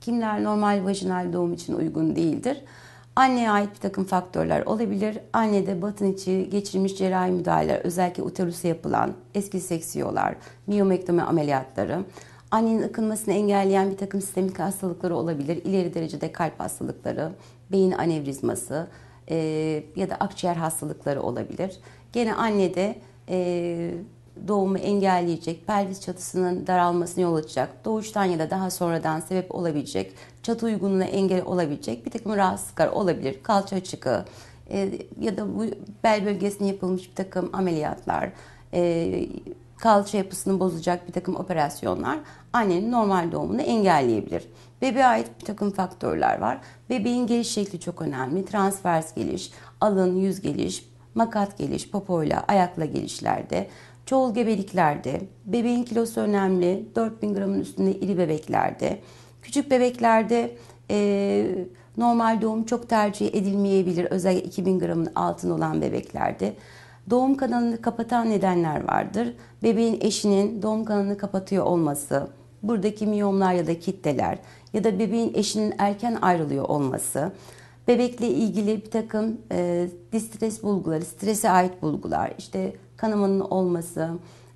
Kimler normal vajinal doğum için uygun değildir. Anneye ait bir takım faktörler olabilir. Annede batın içi geçirmiş cerrahi müdahaleler, özellikle uterusa yapılan eski seksiyolar, miyomektomi ameliyatları, annenin akınmasını engelleyen bir takım sistemik hastalıkları olabilir. İleri derecede kalp hastalıkları, beyin anevrizması e, ya da akciğer hastalıkları olabilir. Gene annede e, doğumu engelleyecek, pelvis çatısının daralmasına yol açacak, doğuştan ya da daha sonradan sebep olabilecek, çatı uygunluğuna engel olabilecek bir takım rahatsızlıklar olabilir. Kalça açıkı e, ya da bu bel bölgesine yapılmış bir takım ameliyatlar, e, kalça yapısını bozacak bir takım operasyonlar annenin normal doğumunu engelleyebilir. Bebeğe ait bir takım faktörler var. Bebeğin geliş şekli çok önemli. Transvers geliş, alın, yüz geliş, makat geliş, popoyla, ayakla gelişlerde çoğul gebeliklerde, bebeğin kilosu önemli, 4000 gramın üstünde iri bebeklerde, küçük bebeklerde e, normal doğum çok tercih edilmeyebilir özellikle 2000 gramın altın olan bebeklerde. Doğum kanalını kapatan nedenler vardır. Bebeğin eşinin doğum kanalını kapatıyor olması, buradaki miyomlar ya da kitleler ya da bebeğin eşinin erken ayrılıyor olması, Bebekle ilgili bir takım e, distres bulguları, strese ait bulgular, işte kanamanın olması,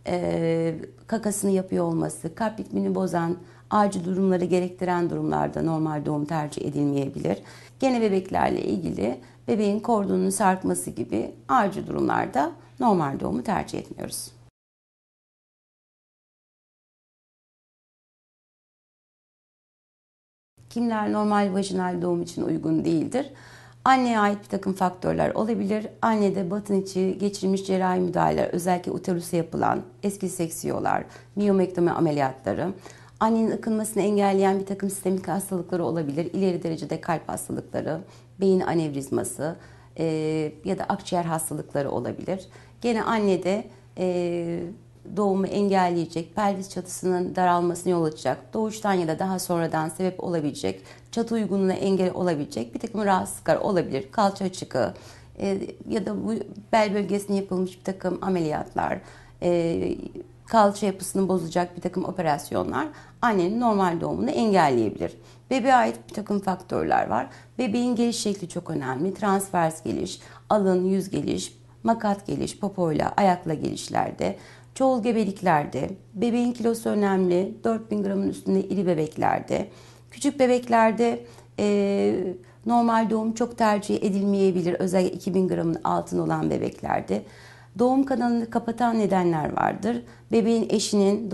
e, kakasını yapıyor olması, kalp ritmini bozan, acil durumları gerektiren durumlarda normal doğum tercih edilmeyebilir. Gene bebeklerle ilgili bebeğin kordonunu sarkması gibi acil durumlarda normal doğumu tercih etmiyoruz. Kimler normal vajinal doğum için uygun değildir. Anneye ait bir takım faktörler olabilir. Annede batın içi geçirmiş cerrahi müdahaleler, özellikle uterüse yapılan eski seksiyolar, miyomektomi ameliyatları, annenin ıkınmasını engelleyen bir takım sistemik hastalıkları olabilir. İleri derecede kalp hastalıkları, beyin anevrizması e, ya da akciğer hastalıkları olabilir. Gene annede e, doğumu engelleyecek, pelvis çatısının daralmasını yol açacak, doğuştan ya da daha sonradan sebep olabilecek, çatı uygunluğuna engel olabilecek bir takım rahatsızlıklar olabilir. Kalça açığı e, ya da bu bel bölgesine yapılmış bir takım ameliyatlar, e, kalça yapısını bozacak bir takım operasyonlar annenin normal doğumunu engelleyebilir. Bebeğe ait bir takım faktörler var. Bebeğin geliş şekli çok önemli. Transvers geliş, alın, yüz geliş, makat geliş, popoyla, ayakla gelişlerde çoğul gebeliklerde, bebeğin kilosu önemli, 4000 gramın üstünde iri bebeklerde, küçük bebeklerde e, normal doğum çok tercih edilmeyebilir. Özellikle 2000 gramın altın olan bebeklerde. Doğum kanalını kapatan nedenler vardır. Bebeğin eşinin